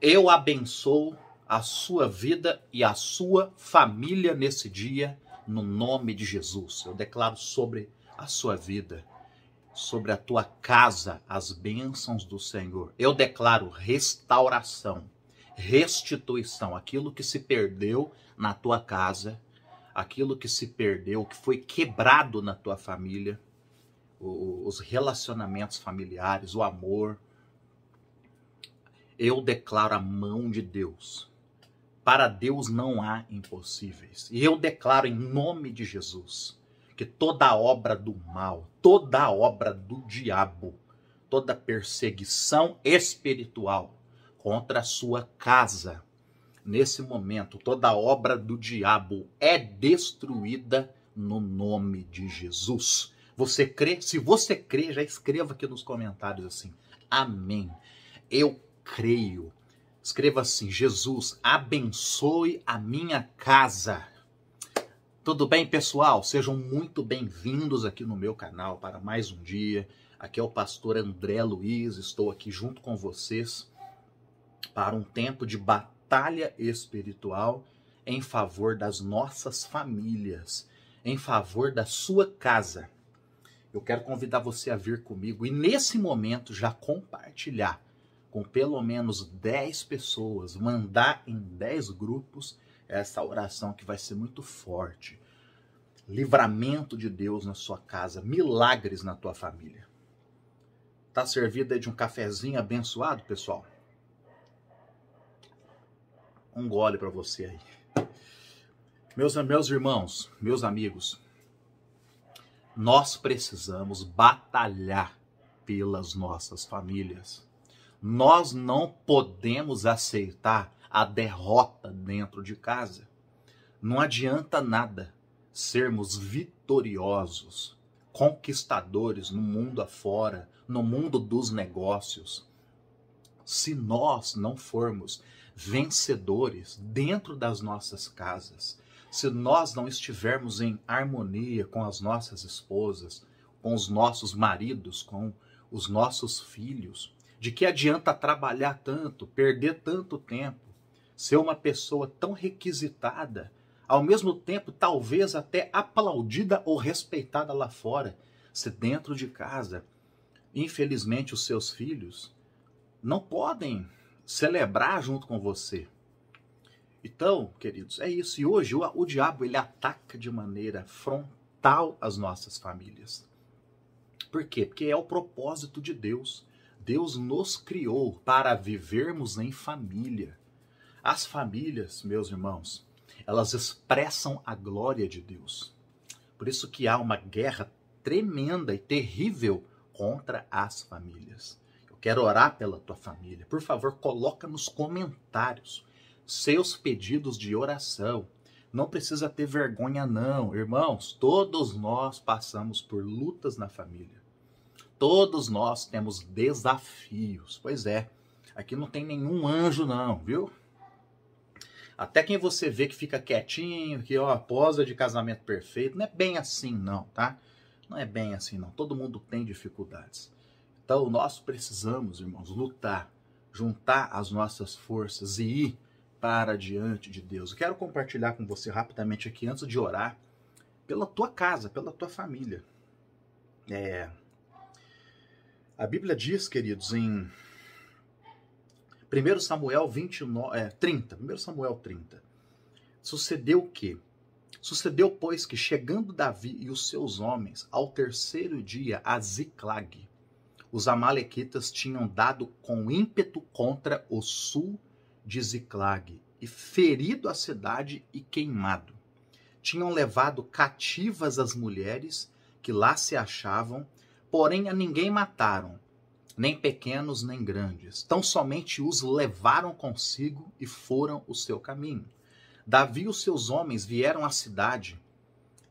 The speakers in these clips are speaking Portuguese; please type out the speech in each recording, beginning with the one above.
Eu abençoo a sua vida e a sua família nesse dia, no nome de Jesus. Eu declaro sobre a sua vida, sobre a tua casa, as bênçãos do Senhor. Eu declaro restauração, restituição, aquilo que se perdeu na tua casa, aquilo que se perdeu, que foi quebrado na tua família, os relacionamentos familiares, o amor eu declaro a mão de Deus. Para Deus não há impossíveis. E eu declaro em nome de Jesus que toda obra do mal, toda obra do diabo, toda perseguição espiritual contra a sua casa, nesse momento, toda obra do diabo é destruída no nome de Jesus. Você crê? Se você crê, já escreva aqui nos comentários assim: Amém. Eu creio. Escreva assim: Jesus, abençoe a minha casa. Tudo bem, pessoal? Sejam muito bem-vindos aqui no meu canal para mais um dia. Aqui é o pastor André Luiz, estou aqui junto com vocês para um tempo de batalha espiritual em favor das nossas famílias, em favor da sua casa. Eu quero convidar você a vir comigo e nesse momento já compartilhar com pelo menos 10 pessoas, mandar em 10 grupos é essa oração que vai ser muito forte. Livramento de Deus na sua casa, milagres na tua família. Tá servida de um cafezinho abençoado, pessoal? Um gole para você aí. Meus, meus irmãos, meus amigos, nós precisamos batalhar pelas nossas famílias. Nós não podemos aceitar a derrota dentro de casa. Não adianta nada sermos vitoriosos, conquistadores no mundo afora, no mundo dos negócios, se nós não formos vencedores dentro das nossas casas, se nós não estivermos em harmonia com as nossas esposas, com os nossos maridos, com os nossos filhos, de que adianta trabalhar tanto, perder tanto tempo, ser uma pessoa tão requisitada, ao mesmo tempo talvez até aplaudida ou respeitada lá fora, se dentro de casa, infelizmente, os seus filhos não podem celebrar junto com você. Então, queridos, é isso. E hoje o, o diabo ele ataca de maneira frontal as nossas famílias. Por quê? Porque é o propósito de Deus. Deus nos criou para vivermos em família. As famílias, meus irmãos, elas expressam a glória de Deus. Por isso que há uma guerra tremenda e terrível contra as famílias. Eu quero orar pela tua família. Por favor, coloca nos comentários seus pedidos de oração. Não precisa ter vergonha não, irmãos. Todos nós passamos por lutas na família todos nós temos desafios. Pois é, aqui não tem nenhum anjo, não, viu? Até quem você vê que fica quietinho, que ó, posa de casamento perfeito, não é bem assim, não, tá? Não é bem assim, não. Todo mundo tem dificuldades. Então nós precisamos, irmãos, lutar, juntar as nossas forças e ir para diante de Deus. Eu quero compartilhar com você rapidamente aqui antes de orar pela tua casa, pela tua família. É, a Bíblia diz, queridos, em 1 Samuel 29, é, 30, 1 Samuel 30, sucedeu o quê? Sucedeu, pois, que chegando Davi e os seus homens ao terceiro dia a Ziclag, os amalequitas tinham dado com ímpeto contra o sul de Ziclag e ferido a cidade e queimado. Tinham levado cativas as mulheres que lá se achavam Porém, a ninguém mataram, nem pequenos nem grandes, tão somente os levaram consigo e foram o seu caminho. Davi e os seus homens vieram à cidade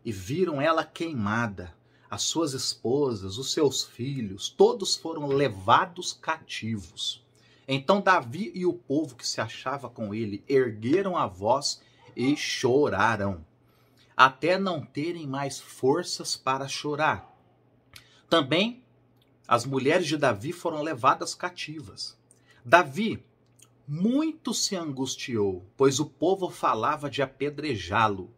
e viram ela queimada, as suas esposas, os seus filhos, todos foram levados cativos. Então Davi e o povo que se achava com ele ergueram a voz e choraram, até não terem mais forças para chorar. Também as mulheres de Davi foram levadas cativas. Davi muito se angustiou, pois o povo falava de apedrejá-lo,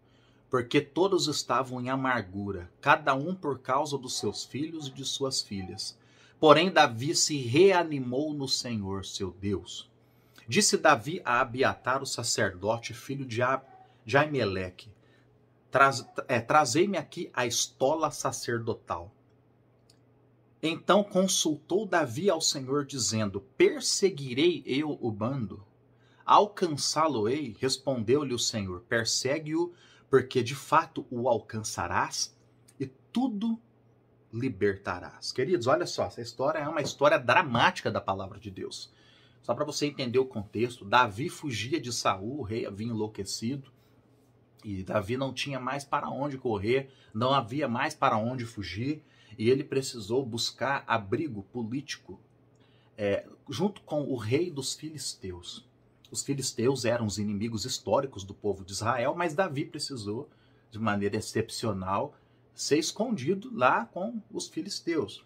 porque todos estavam em amargura, cada um por causa dos seus filhos e de suas filhas. Porém, Davi se reanimou no Senhor, seu Deus. Disse Davi a Abiatar, o sacerdote, filho de, Jaimeleque é, Trazei-me aqui a estola sacerdotal. Então consultou Davi ao Senhor, dizendo: Perseguirei eu o bando? Alcançá-lo-ei? Respondeu-lhe o Senhor: Persegue-o, porque de fato o alcançarás e tudo libertarás. Queridos, olha só, essa história é uma história dramática da palavra de Deus. Só para você entender o contexto, Davi fugia de Saul, o rei havia enlouquecido, e Davi não tinha mais para onde correr, não havia mais para onde fugir e ele precisou buscar abrigo político é, junto com o rei dos filisteus. Os filisteus eram os inimigos históricos do povo de Israel, mas Davi precisou, de maneira excepcional, ser escondido lá com os filisteus.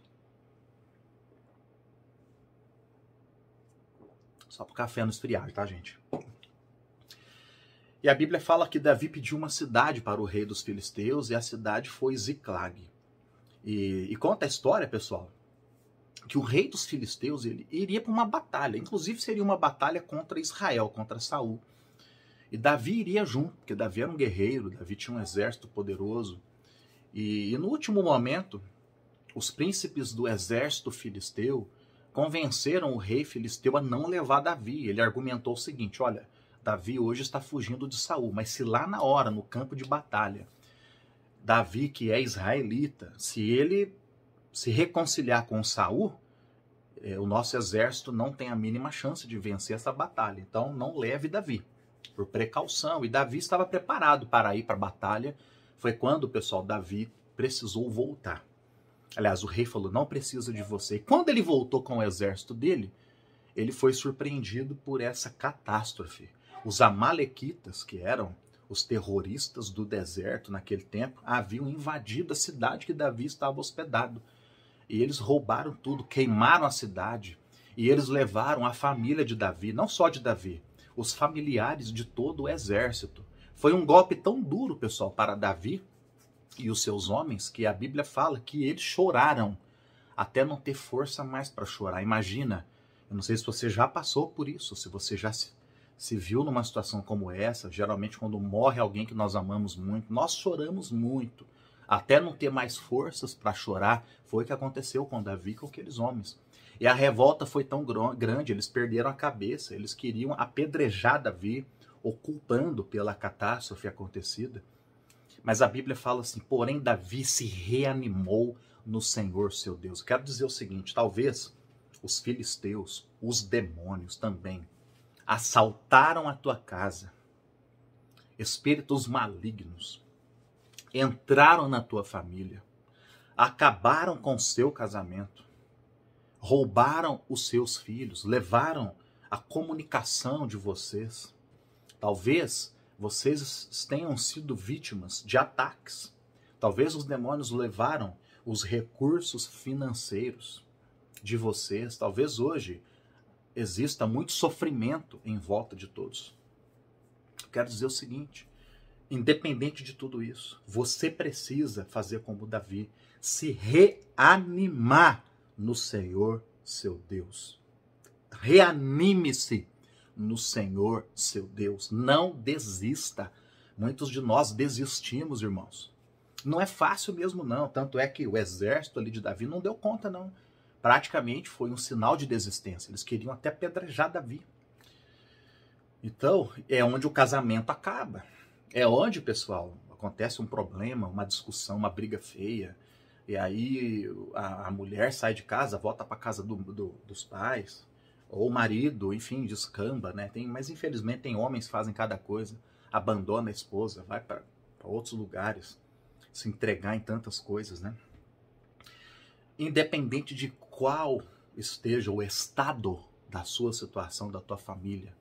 Só para o café não esfriar, tá, gente? E a Bíblia fala que Davi pediu uma cidade para o rei dos filisteus e a cidade foi Ziclag. E, e conta a história, pessoal, que o rei dos filisteus ele iria para uma batalha, inclusive seria uma batalha contra Israel, contra Saul. E Davi iria junto, porque Davi era um guerreiro, Davi tinha um exército poderoso. E, e no último momento, os príncipes do exército filisteu convenceram o rei filisteu a não levar Davi. Ele argumentou o seguinte: olha, Davi hoje está fugindo de Saul, mas se lá na hora, no campo de batalha, Davi, que é israelita, se ele se reconciliar com Saul, é, o nosso exército não tem a mínima chance de vencer essa batalha. Então não leve Davi, por precaução. E Davi estava preparado para ir para a batalha. Foi quando o pessoal Davi precisou voltar. Aliás, o rei falou: não precisa de você. E quando ele voltou com o exército dele, ele foi surpreendido por essa catástrofe. Os Amalequitas, que eram os terroristas do deserto, naquele tempo, haviam invadido a cidade que Davi estava hospedado. E eles roubaram tudo, queimaram a cidade. E eles levaram a família de Davi, não só de Davi, os familiares de todo o exército. Foi um golpe tão duro, pessoal, para Davi e os seus homens que a Bíblia fala que eles choraram até não ter força mais para chorar. Imagina, eu não sei se você já passou por isso, se você já se se viu numa situação como essa, geralmente quando morre alguém que nós amamos muito, nós choramos muito. Até não ter mais forças para chorar, foi o que aconteceu com Davi com aqueles homens. E a revolta foi tão grande, eles perderam a cabeça, eles queriam apedrejar Davi, ocultando pela catástrofe acontecida. Mas a Bíblia fala assim: porém, Davi se reanimou no Senhor seu Deus. Quero dizer o seguinte: talvez os filisteus, os demônios também assaltaram a tua casa. Espíritos malignos entraram na tua família, acabaram com o seu casamento, roubaram os seus filhos, levaram a comunicação de vocês. Talvez vocês tenham sido vítimas de ataques. Talvez os demônios levaram os recursos financeiros de vocês. Talvez hoje exista muito sofrimento em volta de todos. Eu quero dizer o seguinte: independente de tudo isso, você precisa fazer como Davi, se reanimar no Senhor seu Deus. Reanime-se no Senhor seu Deus. Não desista. Muitos de nós desistimos, irmãos. Não é fácil mesmo, não. Tanto é que o exército ali de Davi não deu conta, não praticamente foi um sinal de desistência. Eles queriam até pedrejar Davi. Então, é onde o casamento acaba. É onde, pessoal, acontece um problema, uma discussão, uma briga feia. E aí a, a mulher sai de casa, volta para casa do, do, dos pais, ou o marido, enfim, descamba, né? Tem, mas infelizmente tem homens que fazem cada coisa, abandona a esposa, vai para outros lugares, se entregar em tantas coisas, né? Independente de qual esteja o estado da sua situação, da tua família.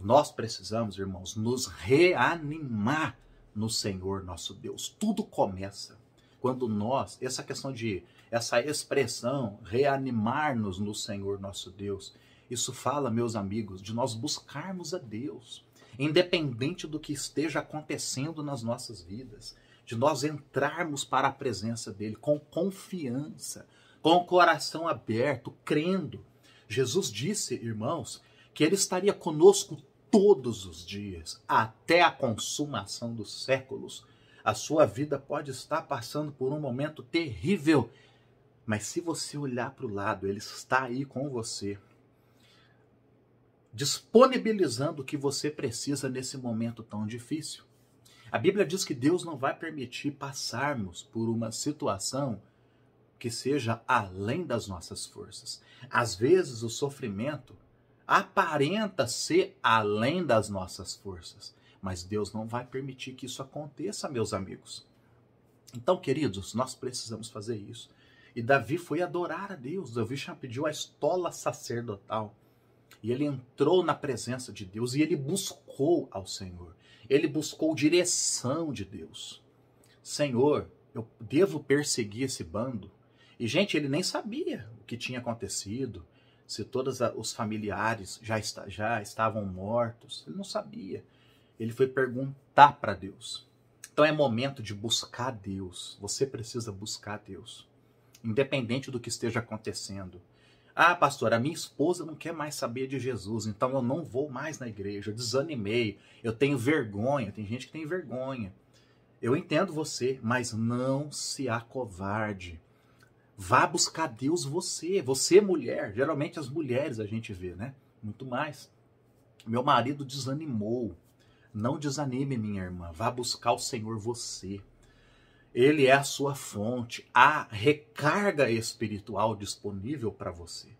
Nós precisamos, irmãos, nos reanimar no Senhor nosso Deus. Tudo começa quando nós, essa questão de, essa expressão, reanimar-nos no Senhor nosso Deus, isso fala, meus amigos, de nós buscarmos a Deus, independente do que esteja acontecendo nas nossas vidas, de nós entrarmos para a presença dEle com confiança, com o coração aberto, crendo. Jesus disse, irmãos, que ele estaria conosco todos os dias, até a consumação dos séculos. A sua vida pode estar passando por um momento terrível, mas se você olhar para o lado, ele está aí com você, disponibilizando o que você precisa nesse momento tão difícil. A Bíblia diz que Deus não vai permitir passarmos por uma situação que seja além das nossas forças. Às vezes o sofrimento aparenta ser além das nossas forças, mas Deus não vai permitir que isso aconteça, meus amigos. Então, queridos, nós precisamos fazer isso. E Davi foi adorar a Deus. Davi já pediu a estola sacerdotal. E ele entrou na presença de Deus e ele buscou ao Senhor. Ele buscou direção de Deus. Senhor, eu devo perseguir esse bando? E, gente, ele nem sabia o que tinha acontecido, se todos os familiares já, está, já estavam mortos. Ele não sabia. Ele foi perguntar para Deus. Então é momento de buscar Deus. Você precisa buscar Deus, independente do que esteja acontecendo. Ah, pastor, a minha esposa não quer mais saber de Jesus, então eu não vou mais na igreja, eu desanimei, eu tenho vergonha. Tem gente que tem vergonha. Eu entendo você, mas não se acovarde. Vá buscar Deus você, você mulher. Geralmente as mulheres a gente vê, né? Muito mais. Meu marido desanimou. Não desanime, minha irmã. Vá buscar o Senhor você. Ele é a sua fonte, a recarga espiritual disponível para você.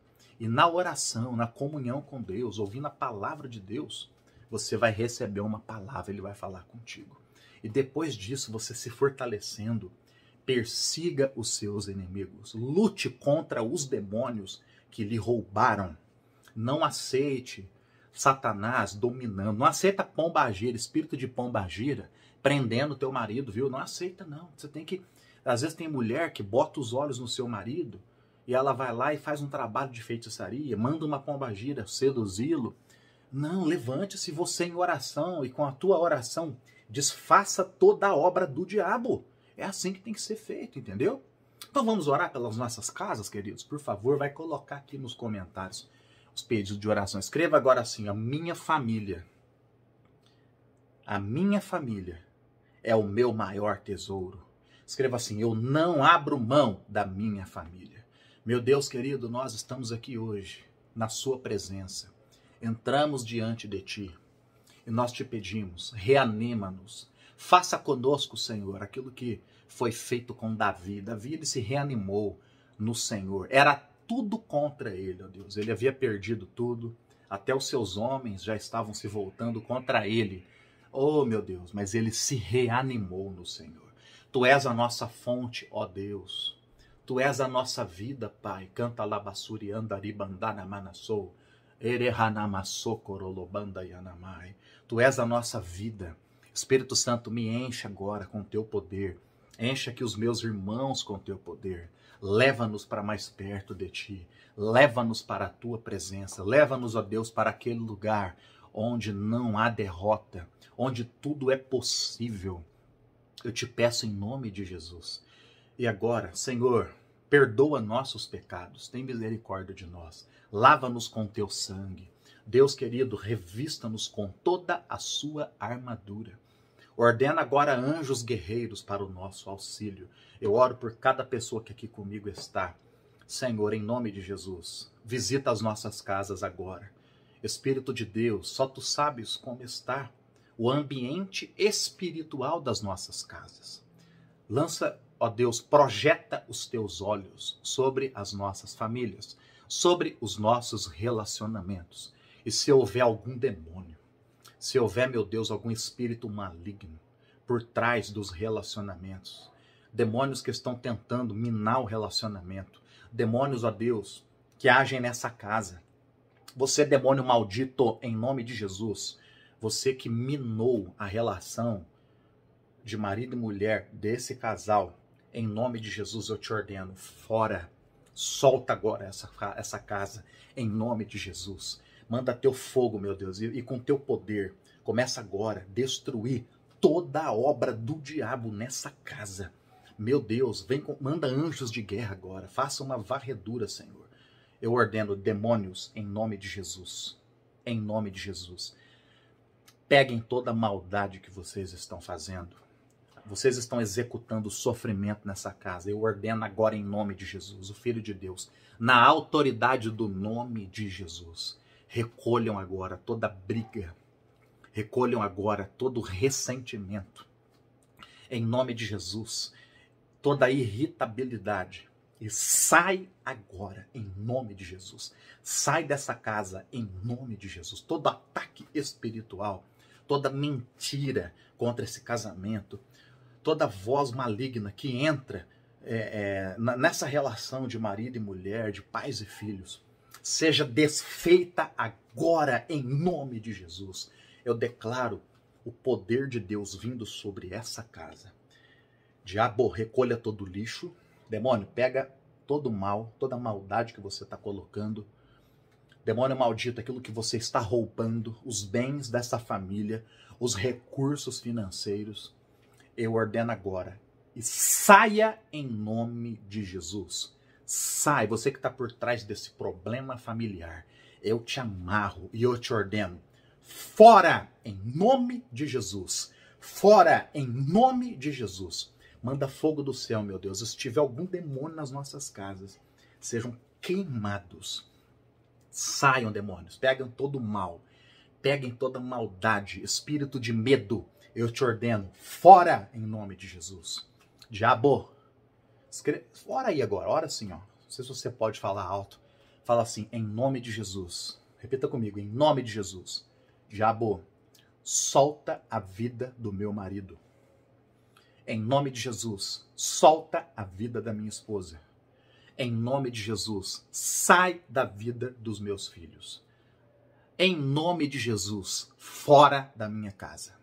E na oração, na comunhão com Deus, ouvindo a palavra de Deus, você vai receber uma palavra, ele vai falar contigo. E depois disso, você se fortalecendo, Persiga os seus inimigos. Lute contra os demônios que lhe roubaram. Não aceite Satanás dominando. Não aceita pombagira, espírito de pombagira, prendendo teu marido, viu? Não aceita, não. Você tem que. Às vezes tem mulher que bota os olhos no seu marido e ela vai lá e faz um trabalho de feitiçaria, manda uma pombagira seduzi-lo. Não, levante-se você em oração e com a tua oração desfaça toda a obra do diabo. É assim que tem que ser feito, entendeu? Então vamos orar pelas nossas casas, queridos? Por favor, vai colocar aqui nos comentários os pedidos de oração. Escreva agora assim: a minha família. A minha família é o meu maior tesouro. Escreva assim: eu não abro mão da minha família. Meu Deus querido, nós estamos aqui hoje, na Sua presença. Entramos diante de Ti e nós te pedimos: reanima-nos, Faça conosco, Senhor, aquilo que foi feito com Davi. Davi ele se reanimou no Senhor. Era tudo contra ele, ó Deus. Ele havia perdido tudo. Até os seus homens já estavam se voltando contra ele. Oh, meu Deus, mas ele se reanimou no Senhor. Tu és a nossa fonte, ó Deus. Tu és a nossa vida, Pai. Canta labassuri andaribandana manassou. Erehanamassokorolobanda yanamai. Tu és a nossa vida. Espírito Santo, me enche agora com o teu poder. Encha aqui os meus irmãos com o teu poder. Leva-nos para mais perto de ti. Leva-nos para a tua presença. Leva-nos, ó Deus, para aquele lugar onde não há derrota, onde tudo é possível. Eu te peço em nome de Jesus. E agora, Senhor, perdoa nossos pecados, tem misericórdia de nós, lava-nos com teu sangue. Deus querido, revista-nos com toda a sua armadura. Ordena agora anjos guerreiros para o nosso auxílio. Eu oro por cada pessoa que aqui comigo está. Senhor, em nome de Jesus, visita as nossas casas agora. Espírito de Deus, só tu sabes como está o ambiente espiritual das nossas casas. Lança, ó Deus, projeta os teus olhos sobre as nossas famílias, sobre os nossos relacionamentos. E se houver algum demônio, se houver, meu Deus, algum espírito maligno por trás dos relacionamentos, demônios que estão tentando minar o relacionamento, demônios, ó Deus, que agem nessa casa. Você, demônio maldito, em nome de Jesus, você que minou a relação de marido e mulher desse casal, em nome de Jesus eu te ordeno, fora. Solta agora essa, essa casa, em nome de Jesus. Manda teu fogo, meu Deus, e, e com teu poder. Começa agora a destruir toda a obra do diabo nessa casa. Meu Deus, vem com, manda anjos de guerra agora. Faça uma varredura, Senhor. Eu ordeno demônios em nome de Jesus. Em nome de Jesus. Peguem toda a maldade que vocês estão fazendo. Vocês estão executando sofrimento nessa casa. Eu ordeno agora em nome de Jesus, o Filho de Deus, na autoridade do nome de Jesus. Recolham agora toda briga, recolham agora todo ressentimento. Em nome de Jesus, toda irritabilidade e sai agora em nome de Jesus. Sai dessa casa em nome de Jesus. Todo ataque espiritual, toda mentira contra esse casamento, toda voz maligna que entra é, é, nessa relação de marido e mulher, de pais e filhos, seja desfeita agora em nome de Jesus. Eu declaro o poder de Deus vindo sobre essa casa. Diabo, recolha todo o lixo. Demônio, pega todo o mal, toda a maldade que você está colocando. Demônio maldito, aquilo que você está roubando, os bens dessa família, os recursos financeiros, eu ordeno agora. E saia em nome de Jesus. Sai, você que está por trás desse problema familiar. Eu te amarro e eu te ordeno. Fora em nome de Jesus. Fora em nome de Jesus. Manda fogo do céu, meu Deus. Se tiver algum demônio nas nossas casas, sejam queimados. Saiam, demônios. Peguem todo o mal. Peguem toda maldade, espírito de medo. Eu te ordeno, fora em nome de Jesus. Diabo, Ora aí agora, ora assim, ó. Não sei se você pode falar alto. Fala assim, em nome de Jesus. Repita comigo, em nome de Jesus. Diabo, solta a vida do meu marido. Em nome de Jesus, solta a vida da minha esposa. Em nome de Jesus, sai da vida dos meus filhos. Em nome de Jesus, fora da minha casa.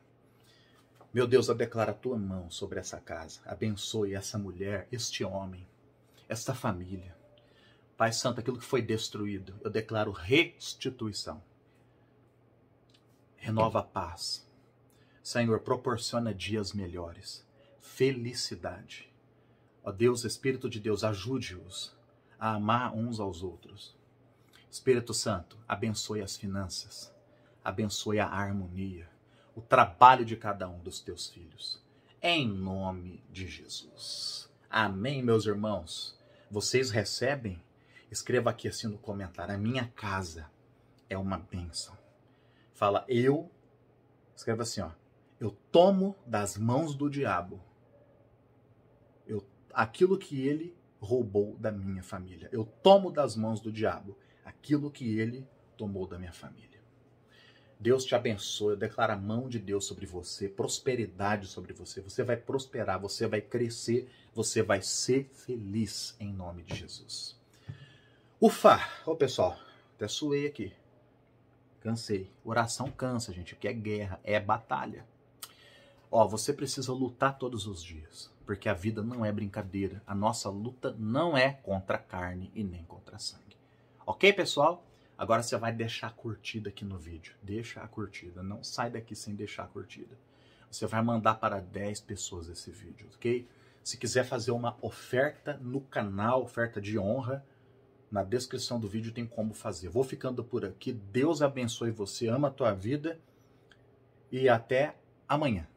Meu Deus, eu declaro a tua mão sobre essa casa. Abençoe essa mulher, este homem, esta família. Pai Santo, aquilo que foi destruído, eu declaro restituição. Renova a paz. Senhor, proporciona dias melhores. Felicidade. Ó Deus, Espírito de Deus, ajude-os a amar uns aos outros. Espírito Santo, abençoe as finanças. Abençoe a harmonia o trabalho de cada um dos teus filhos. Em nome de Jesus. Amém, meus irmãos. Vocês recebem? Escreva aqui assim no comentário: a minha casa é uma bênção. Fala, eu. Escreva assim, ó. Eu tomo das mãos do diabo eu, aquilo que ele roubou da minha família. Eu tomo das mãos do diabo aquilo que ele tomou da minha família. Deus te abençoe, Declaro a mão de Deus sobre você, prosperidade sobre você. Você vai prosperar, você vai crescer, você vai ser feliz em nome de Jesus. Ufa! Ô pessoal, até suei aqui. Cansei. Oração cansa, gente, porque é guerra, é batalha. Ó, você precisa lutar todos os dias, porque a vida não é brincadeira. A nossa luta não é contra carne e nem contra sangue. Ok, pessoal? Agora você vai deixar a curtida aqui no vídeo. Deixa a curtida, não sai daqui sem deixar a curtida. Você vai mandar para 10 pessoas esse vídeo, ok? Se quiser fazer uma oferta no canal, oferta de honra, na descrição do vídeo tem como fazer. Vou ficando por aqui. Deus abençoe você, ama a tua vida e até amanhã.